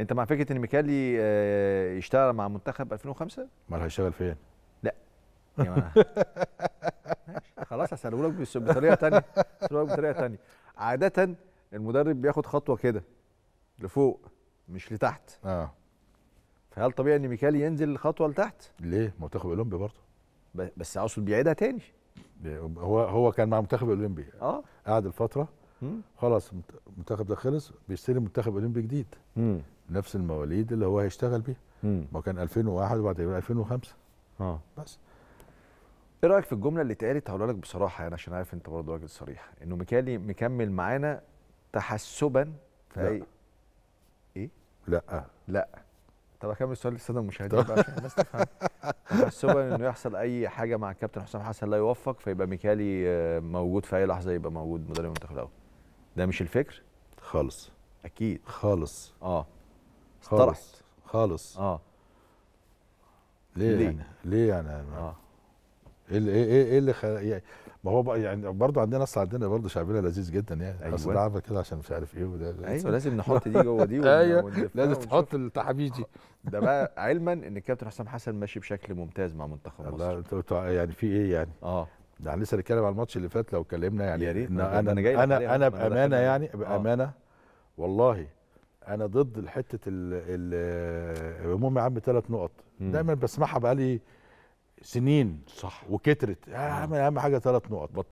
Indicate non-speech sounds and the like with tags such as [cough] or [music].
انت مع فكره ان ميكالي آه، يشتغل مع منتخب 2005 راح هيشتغل فين لا يعني خلاص لك بطريقه ثانيه هسألهولك بطريقه ثانيه عاده المدرب بياخد خطوه كده لفوق مش لتحت اه فهل طبيعي ان ميكالي ينزل خطوه لتحت ليه منتخب اولمبي برضه بس اقصد بيعيدها تاني هو هو كان مع منتخب الاولمبي اه قعد الفتره خلاص المنتخب ده خلص بيستلم منتخب اولمبي جديد مم. نفس المواليد اللي هو هيشتغل بيها ما كان 2001 وبعد 2005 اه بس ايه رايك في الجمله اللي اتقالت هقولها لك بصراحه يعني عشان عارف انت برضه راجل صريح انه ميكالي مكمل معانا تحسبا في لا. أي... ايه لا لا طب اكمل السؤال للساده المشاهدين بقى عشان الناس تفهم تحسبا انه يحصل اي حاجه مع الكابتن حسام حسن لا يوفق فيبقى ميكالي آه، موجود في اي لحظه يبقى موجود مدرب المنتخب الاول ده مش الفكر خالص اكيد خالص اه خالص خالص اه ليه, ليه يعني ليه يعني اه إيه, ايه ايه ايه اللي خل... يعني ما هو بقى يعني برضه عندنا اصل عندنا برضه شعبنا لذيذ جدا يعني أيوة. اصل ده عامل كده عشان مش عارف ايه وده ايوه لازم نحط دي جوه دي [laughs] ايوه لازم تحط التحابيش دي ده بقى علما ان الكابتن حسام حسن ماشي بشكل ممتاز مع منتخب مصر الله يعني في ايه يعني اه ده لسه نتكلم على الماتش اللي فات لو اتكلمنا يعني يا ريت انا انا جاي انا انا بامانه يعني آه. بامانه آه. والله انا ضد حته المهم يا عم ثلاث نقط دايما بسمعها بقالي سنين صح وكترت اهم حاجه ثلاث نقط